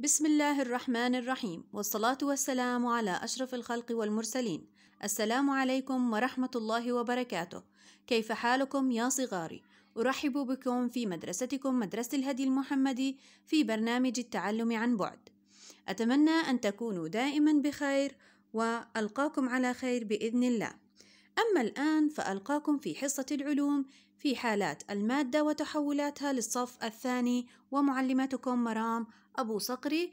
بسم الله الرحمن الرحيم والصلاة والسلام على أشرف الخلق والمرسلين السلام عليكم ورحمة الله وبركاته كيف حالكم يا صغاري؟ أرحب بكم في مدرستكم مدرسة الهدي المحمدي في برنامج التعلم عن بعد أتمنى أن تكونوا دائما بخير وألقاكم على خير بإذن الله أما الآن فألقاكم في حصة العلوم في حالات المادة وتحولاتها للصف الثاني ومعلمتكم مرام أبو صقري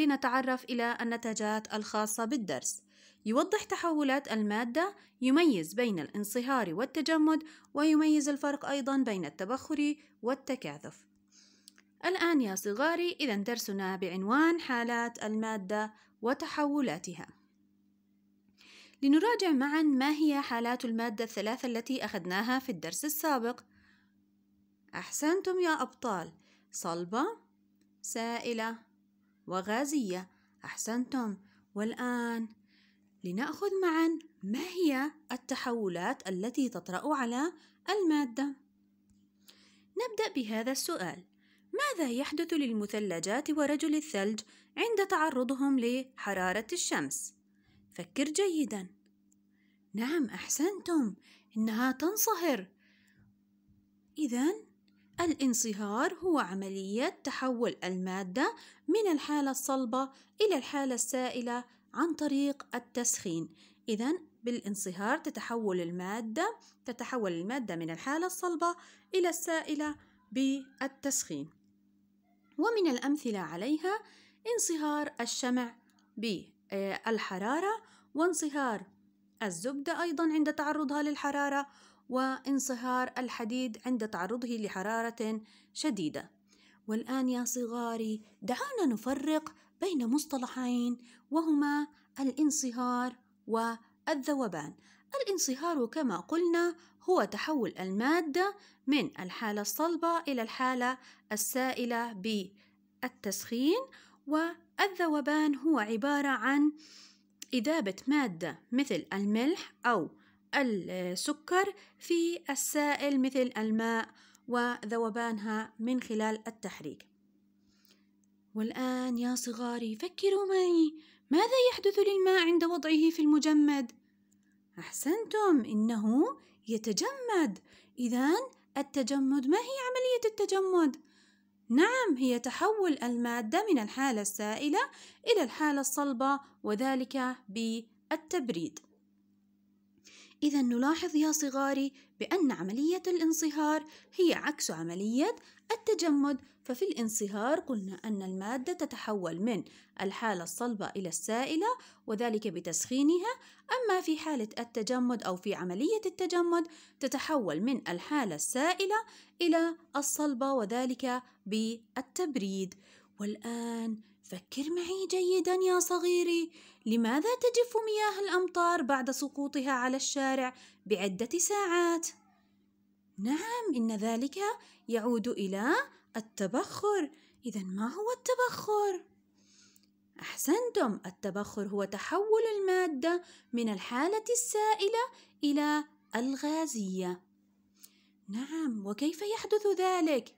لنتعرف إلى النتاجات الخاصة بالدرس يوضح تحولات المادة يميز بين الانصهار والتجمد ويميز الفرق أيضا بين التبخر والتكاثف الآن يا صغاري إذا درسنا بعنوان حالات المادة وتحولاتها لنراجع معا ما هي حالات المادة الثلاثة التي أخذناها في الدرس السابق أحسنتم يا أبطال صلبة سائلة وغازية أحسنتم والآن لنأخذ معا ما هي التحولات التي تطرأ على المادة نبدأ بهذا السؤال ماذا يحدث للمثلجات ورجل الثلج عند تعرضهم لحرارة الشمس؟ فكر جيداً نعم احسنتم انها تنصهر اذا الانصهار هو عمليه تحول الماده من الحاله الصلبه الى الحاله السائله عن طريق التسخين اذا بالانصهار تتحول الماده تتحول الماده من الحاله الصلبه الى السائله بالتسخين ومن الامثله عليها انصهار الشمع بالحراره وانصهار الزبدة أيضا عند تعرضها للحرارة وانصهار الحديد عند تعرضه لحرارة شديدة والآن يا صغاري دعونا نفرق بين مصطلحين وهما الانصهار والذوبان الانصهار كما قلنا هو تحول المادة من الحالة الصلبة إلى الحالة السائلة بالتسخين والذوبان هو عبارة عن إذابة مادة مثل الملح أو السكر في السائل مثل الماء وذوبانها من خلال التحريك والآن يا صغاري فكروا معي ماذا يحدث للماء عند وضعه في المجمد؟ أحسنتم إنه يتجمد إذا التجمد ما هي عملية التجمد؟ نعم هي تحول المادة من الحالة السائلة إلى الحالة الصلبة وذلك بالتبريد إذا نلاحظ يا صغاري بأن عملية الانصهار هي عكس عملية التجمد، ففي الانصهار قلنا أن المادة تتحول من الحالة الصلبة إلى السائلة وذلك بتسخينها، أما في حالة التجمد أو في عملية التجمد تتحول من الحالة السائلة إلى الصلبة وذلك بالتبريد، والآن فكر معي جيدا يا صغيري لماذا تجف مياه الامطار بعد سقوطها على الشارع بعده ساعات نعم ان ذلك يعود الى التبخر اذا ما هو التبخر احسنتم التبخر هو تحول الماده من الحاله السائله الى الغازيه نعم وكيف يحدث ذلك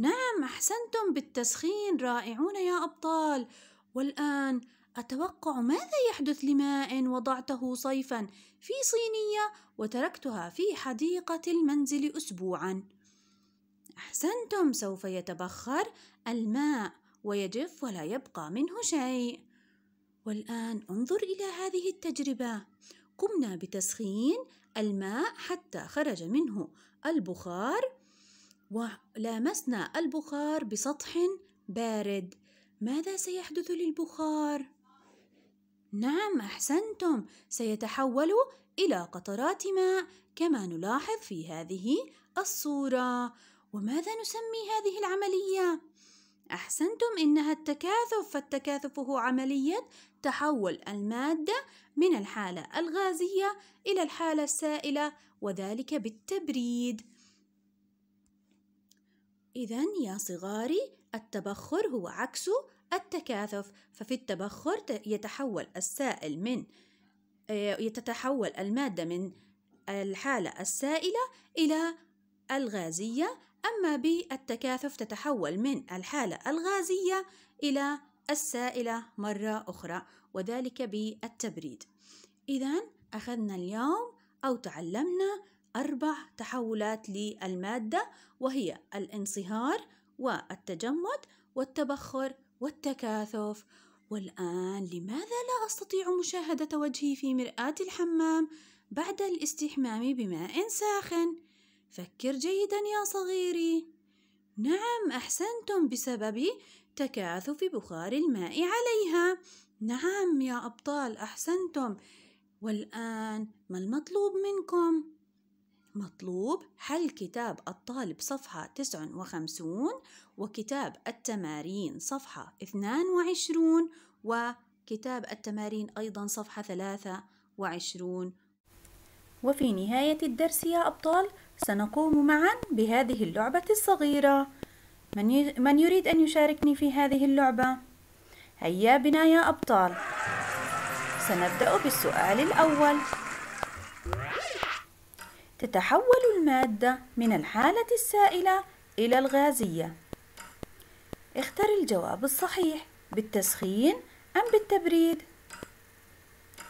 نعم احسنتم بالتسخين رائعون يا ابطال والان اتوقع ماذا يحدث لماء وضعته صيفا في صينيه وتركتها في حديقه المنزل اسبوعا احسنتم سوف يتبخر الماء ويجف ولا يبقى منه شيء والان انظر الى هذه التجربه قمنا بتسخين الماء حتى خرج منه البخار ولامسنا البخار بسطح بارد ماذا سيحدث للبخار نعم احسنتم سيتحول الى قطرات ماء كما نلاحظ في هذه الصوره وماذا نسمي هذه العمليه احسنتم انها التكاثف فالتكاثف هو عمليه تحول الماده من الحاله الغازيه الى الحاله السائله وذلك بالتبريد إذا يا صغاري التبخر هو عكس التكاثف ففي التبخر يتحول السائل من آه، يتتحول المادة من الحالة السائلة إلى الغازية أما بالتكاثف تتحول من الحالة الغازية إلى السائلة مرة أخرى وذلك بالتبريد إذا أخذنا اليوم أو تعلمنا أربع تحولات للمادة وهي الانصهار والتجمد والتبخر والتكاثف والآن لماذا لا أستطيع مشاهدة وجهي في مرآة الحمام بعد الاستحمام بماء ساخن؟ فكر جيدا يا صغيري نعم أحسنتم بسبب تكاثف بخار الماء عليها نعم يا أبطال أحسنتم والآن ما المطلوب منكم؟ مطلوب حل كتاب الطالب صفحة 59 وكتاب التمارين صفحة 22 وكتاب التمارين أيضا صفحة 23 وفي نهاية الدرس يا أبطال سنقوم معا بهذه اللعبة الصغيرة من, من يريد أن يشاركني في هذه اللعبة؟ هيا بنا يا أبطال سنبدأ بالسؤال الأول تتحول المادة من الحالة السائلة إلى الغازية اختر الجواب الصحيح بالتسخين أم بالتبريد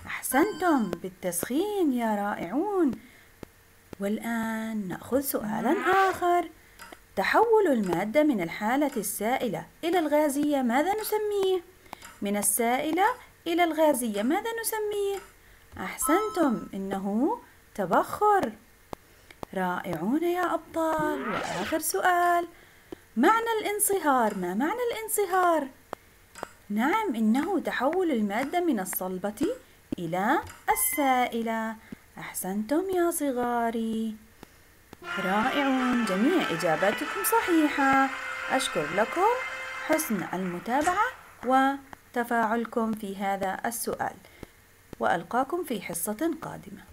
أحسنتم بالتسخين يا رائعون والآن نأخذ سؤالا آخر تحول المادة من الحالة السائلة إلى الغازية ماذا نسميه؟ من السائلة إلى الغازية ماذا نسميه؟ أحسنتم إنه تبخر رائعون يا أبطال وآخر سؤال معنى الانصهار ما معنى الانصهار؟ نعم إنه تحول المادة من الصلبة إلى السائلة أحسنتم يا صغاري رائع جميع إجاباتكم صحيحة أشكر لكم حسن المتابعة وتفاعلكم في هذا السؤال وألقاكم في حصة قادمة